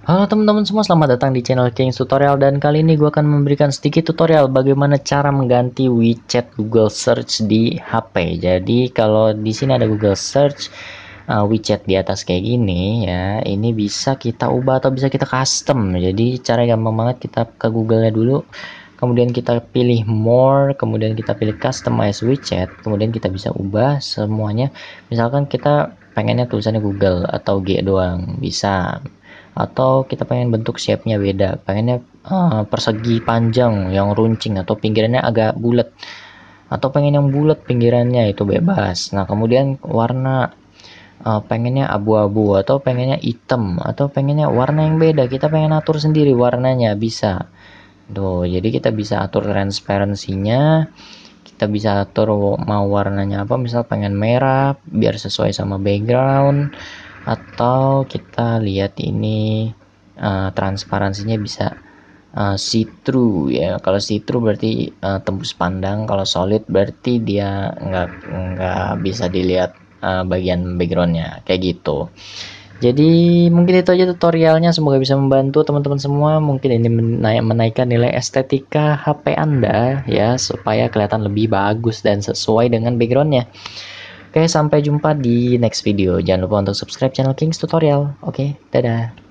Halo teman-teman semua, selamat datang di channel Kings Tutorial dan kali ini gue akan memberikan sedikit tutorial bagaimana cara mengganti WeChat Google Search di HP. Jadi kalau di sini ada Google Search, uh, widget di atas kayak gini ya ini bisa kita ubah atau bisa kita custom jadi cara gampang banget kita ke Google nya dulu kemudian kita pilih more kemudian kita pilih customize WeChat kemudian kita bisa ubah semuanya misalkan kita pengennya tulisannya Google atau G doang bisa atau kita pengen bentuk shape-nya beda pengennya uh, persegi panjang yang runcing atau pinggirannya agak bulat atau pengen yang bulat pinggirannya itu bebas nah kemudian warna uh, pengennya abu-abu atau pengennya hitam atau pengennya warna yang beda kita pengen atur sendiri warnanya bisa tuh jadi kita bisa atur transparansinya kita bisa atur mau warnanya apa misal pengen merah biar sesuai sama background atau kita lihat ini uh, transparansinya bisa uh, eh, see through ya kalau see through berarti uh, tembus pandang kalau solid berarti dia nggak nggak bisa dilihat uh, bagian backgroundnya kayak gitu jadi mungkin itu aja tutorialnya semoga bisa membantu teman-teman semua mungkin ini menaik menaikkan nilai estetika HP Anda ya supaya kelihatan lebih bagus dan sesuai dengan backgroundnya Oke, sampai jumpa di next video. Jangan lupa untuk subscribe channel Kings Tutorial. Oke, dadah.